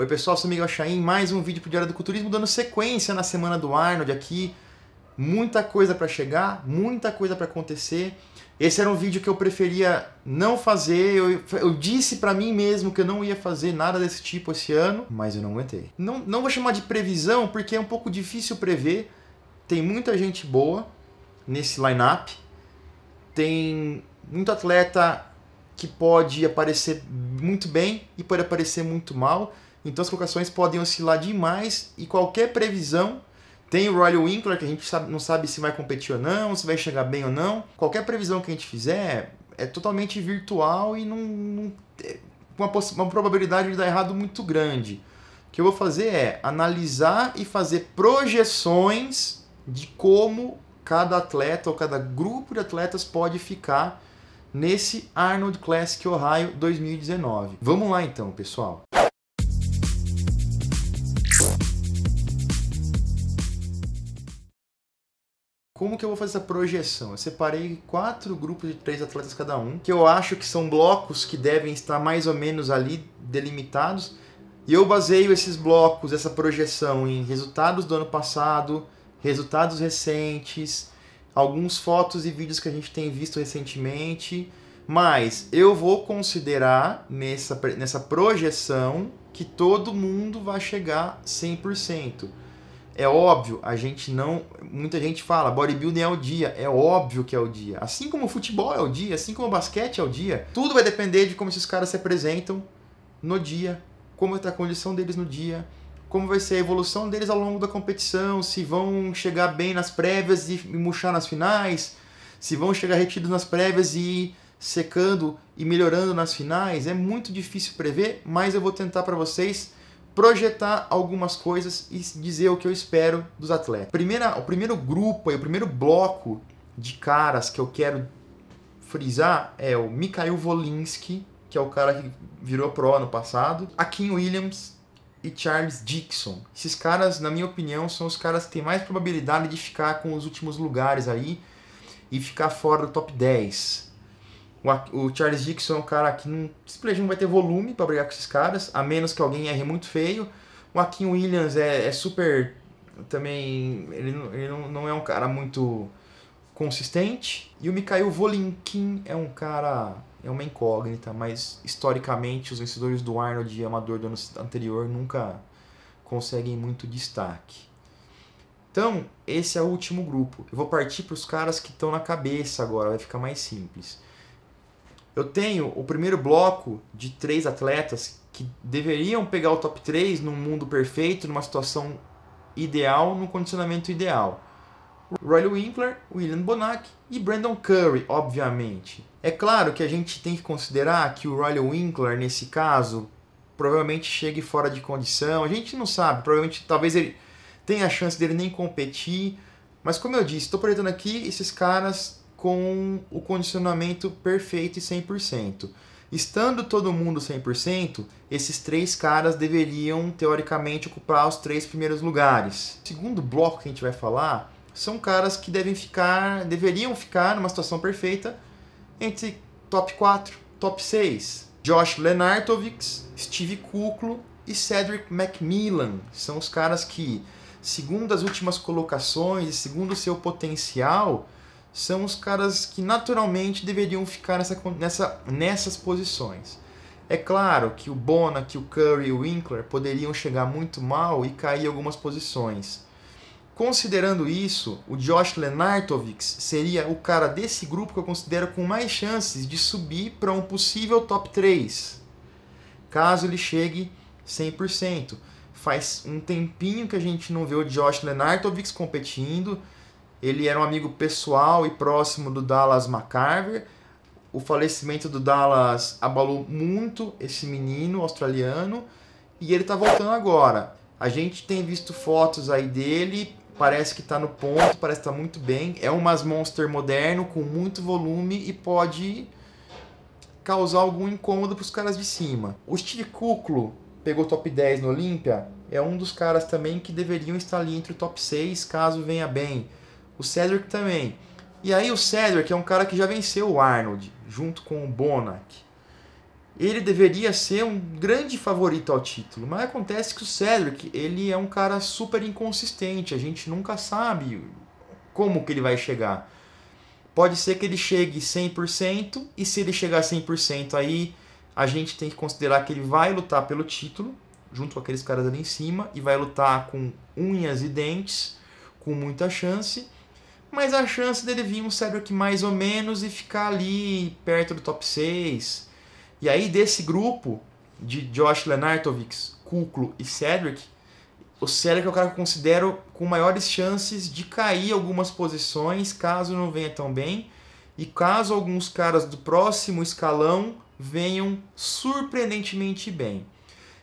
Oi pessoal, sou Miguel Chaim. mais um vídeo o Diário do Culturismo, dando sequência na semana do Arnold aqui. Muita coisa para chegar, muita coisa para acontecer. Esse era um vídeo que eu preferia não fazer, eu, eu disse para mim mesmo que eu não ia fazer nada desse tipo esse ano, mas eu não aguentei. Não, não vou chamar de previsão, porque é um pouco difícil prever. Tem muita gente boa nesse line-up, tem muito atleta que pode aparecer muito bem e pode aparecer muito mal então as colocações podem oscilar demais e qualquer previsão tem o Royal Winkler, que a gente sabe, não sabe se vai competir ou não, se vai chegar bem ou não. Qualquer previsão que a gente fizer é totalmente virtual e não, não é uma, uma probabilidade de dar errado muito grande. O que eu vou fazer é analisar e fazer projeções de como cada atleta ou cada grupo de atletas pode ficar nesse Arnold Classic Ohio 2019. Vamos lá então, pessoal. Como que eu vou fazer essa projeção? Eu separei quatro grupos de três atletas cada um, que eu acho que são blocos que devem estar mais ou menos ali delimitados. E eu baseio esses blocos, essa projeção em resultados do ano passado, resultados recentes, alguns fotos e vídeos que a gente tem visto recentemente. Mas eu vou considerar nessa, nessa projeção que todo mundo vai chegar 100%. É óbvio, a gente não. Muita gente fala, bodybuilding é o dia. É óbvio que é o dia. Assim como o futebol é o dia, assim como o basquete é o dia, tudo vai depender de como esses caras se apresentam no dia, como está a condição deles no dia, como vai ser a evolução deles ao longo da competição, se vão chegar bem nas prévias e murchar nas finais, se vão chegar retidos nas prévias e secando e melhorando nas finais. É muito difícil prever, mas eu vou tentar para vocês projetar algumas coisas e dizer o que eu espero dos atletas. Primeira, o primeiro grupo, e o primeiro bloco de caras que eu quero frisar é o Mikhail Volinsky que é o cara que virou pro ano passado, Akin Williams e Charles Dixon. Esses caras, na minha opinião, são os caras que têm mais probabilidade de ficar com os últimos lugares aí e ficar fora do top 10. O, Charles Dixon é um cara que não, simplesmente não vai ter volume para brigar com esses caras, a menos que alguém erre muito feio. O Joaquim Williams é, é super. Também. Ele, ele não, não é um cara muito consistente. E o Mikhail Volinkin é um cara. É uma incógnita, mas historicamente os vencedores do Arnold e Amador do ano anterior nunca conseguem muito destaque. Então, esse é o último grupo. Eu vou partir para os caras que estão na cabeça agora, vai ficar mais simples. Eu tenho o primeiro bloco de três atletas que deveriam pegar o top 3 num mundo perfeito, numa situação ideal, num condicionamento ideal. Roy Winkler, William Bonac e Brandon Curry, obviamente. É claro que a gente tem que considerar que o Roy Winkler, nesse caso, provavelmente chegue fora de condição. A gente não sabe, provavelmente talvez ele tenha a chance dele nem competir. Mas como eu disse, estou projetando aqui esses caras com o condicionamento perfeito e 100%. Estando todo mundo 100%, esses três caras deveriam, teoricamente, ocupar os três primeiros lugares. O segundo bloco que a gente vai falar são caras que devem ficar, deveriam ficar numa situação perfeita entre top 4, top 6. Josh Lenartovix, Steve Kuklo e Cedric McMillan são os caras que, segundo as últimas colocações e segundo o seu potencial, são os caras que naturalmente deveriam ficar nessa, nessa, nessas posições. É claro que o Bona, que o Curry e o Winkler poderiam chegar muito mal e cair algumas posições. Considerando isso, o Josh Lenartovics seria o cara desse grupo que eu considero com mais chances de subir para um possível top 3, caso ele chegue 100%. Faz um tempinho que a gente não vê o Josh Lenartovics competindo, ele era um amigo pessoal e próximo do Dallas McCarver. O falecimento do Dallas abalou muito esse menino australiano e ele está voltando agora. A gente tem visto fotos aí dele, parece que está no ponto, parece que tá muito bem. É um Mas Monster moderno com muito volume e pode causar algum incômodo para os caras de cima. O Steve Kuklo pegou top 10 no Olímpia, é um dos caras também que deveriam estar ali entre o top 6 caso venha bem. O Cedric também. E aí o Cedric é um cara que já venceu o Arnold, junto com o Bonac. Ele deveria ser um grande favorito ao título, mas acontece que o Cedric ele é um cara super inconsistente. A gente nunca sabe como que ele vai chegar. Pode ser que ele chegue 100% e se ele chegar 100% aí a gente tem que considerar que ele vai lutar pelo título junto com aqueles caras ali em cima e vai lutar com unhas e dentes, com muita chance mas a chance dele vir um Cedric mais ou menos e ficar ali perto do top 6. E aí desse grupo de Josh Lenartovix, Kuklo e Cedric, o Cedric é o cara que eu considero com maiores chances de cair algumas posições, caso não venha tão bem, e caso alguns caras do próximo escalão venham surpreendentemente bem.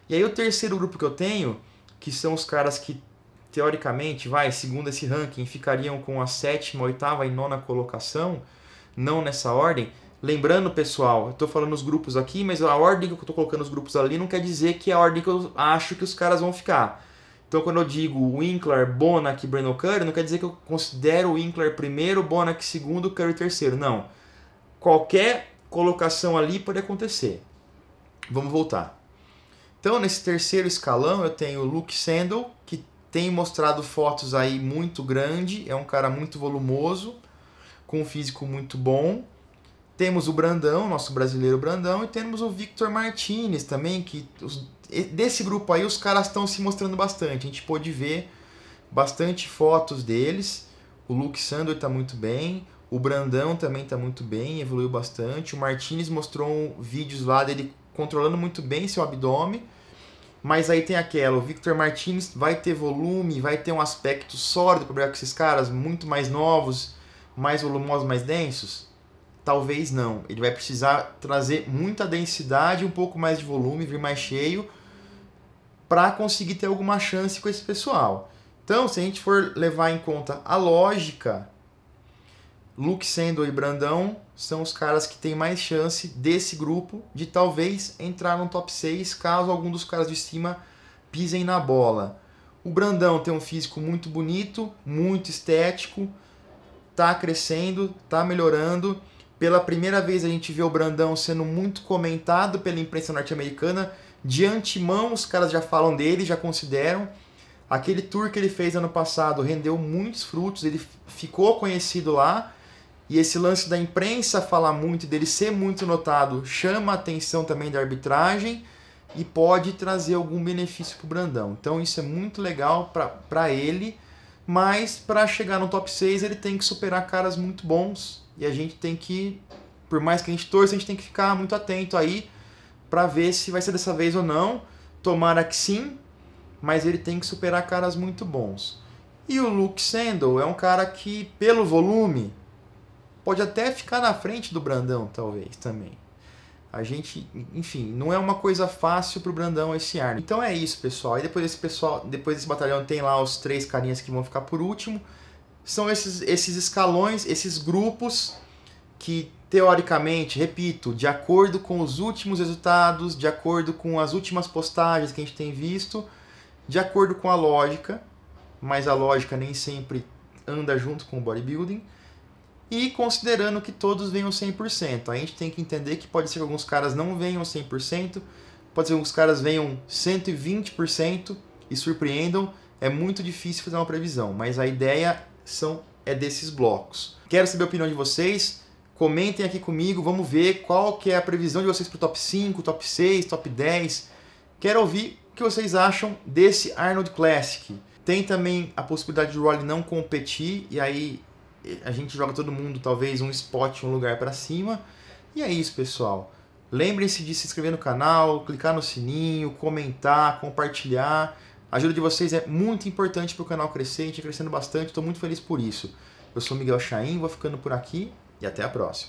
E aí o terceiro grupo que eu tenho, que são os caras que teoricamente, vai, segundo esse ranking, ficariam com a sétima, oitava e nona colocação, não nessa ordem. Lembrando, pessoal, estou falando os grupos aqui, mas a ordem que eu estou colocando os grupos ali não quer dizer que é a ordem que eu acho que os caras vão ficar. Então, quando eu digo Winkler, Bonac e Breno Curry, não quer dizer que eu considero o Winkler primeiro, Bonac segundo, Curry terceiro. Não. Qualquer colocação ali pode acontecer. Vamos voltar. Então, nesse terceiro escalão, eu tenho Luke Sandel, que tem mostrado fotos aí muito grande, é um cara muito volumoso, com um físico muito bom. Temos o Brandão, nosso brasileiro Brandão, e temos o Victor Martinez também, que os, desse grupo aí os caras estão se mostrando bastante. A gente pôde ver bastante fotos deles. O Luke Sandor está muito bem, o Brandão também está muito bem, evoluiu bastante. O Martinez mostrou um, vídeos lá dele controlando muito bem seu abdômen mas aí tem aquela, o Victor Martins vai ter volume, vai ter um aspecto sólido para brigar com esses caras muito mais novos, mais volumosos, mais densos? Talvez não. Ele vai precisar trazer muita densidade, um pouco mais de volume, vir mais cheio, para conseguir ter alguma chance com esse pessoal. Então, se a gente for levar em conta a lógica Luke Sendo e Brandão são os caras que têm mais chance desse grupo de talvez entrar no top 6 caso algum dos caras de cima pisem na bola. O Brandão tem um físico muito bonito, muito estético, tá crescendo, tá melhorando. Pela primeira vez a gente vê o Brandão sendo muito comentado pela imprensa norte-americana. De antemão os caras já falam dele, já consideram. Aquele tour que ele fez ano passado rendeu muitos frutos, ele ficou conhecido lá e esse lance da imprensa falar muito, dele ser muito notado, chama a atenção também da arbitragem e pode trazer algum benefício para o Brandão. Então isso é muito legal para ele, mas para chegar no top 6 ele tem que superar caras muito bons e a gente tem que, por mais que a gente torça, a gente tem que ficar muito atento aí para ver se vai ser dessa vez ou não. Tomara que sim, mas ele tem que superar caras muito bons. E o Luke Sandel é um cara que, pelo volume, pode até ficar na frente do Brandão, talvez também. A gente, enfim, não é uma coisa fácil pro Brandão esse ano. Então é isso, pessoal. E depois desse pessoal, depois desse batalhão tem lá os três carinhas que vão ficar por último. São esses, esses escalões, esses grupos que teoricamente, repito, de acordo com os últimos resultados, de acordo com as últimas postagens que a gente tem visto, de acordo com a lógica, mas a lógica nem sempre anda junto com o bodybuilding. E considerando que todos venham 100%, a gente tem que entender que pode ser que alguns caras não venham 100%, pode ser que alguns caras venham 120% e surpreendam. É muito difícil fazer uma previsão, mas a ideia são é desses blocos. Quero saber a opinião de vocês. Comentem aqui comigo, vamos ver qual que é a previsão de vocês para o top 5, top 6, top 10. Quero ouvir o que vocês acham desse Arnold Classic. Tem também a possibilidade de Raleigh não competir e aí a gente joga todo mundo talvez um spot, um lugar para cima. E é isso, pessoal. Lembrem-se de se inscrever no canal, clicar no sininho, comentar, compartilhar. A ajuda de vocês é muito importante para o canal crescer, a gente é crescendo bastante, estou muito feliz por isso. Eu sou Miguel Chaim, vou ficando por aqui e até a próxima.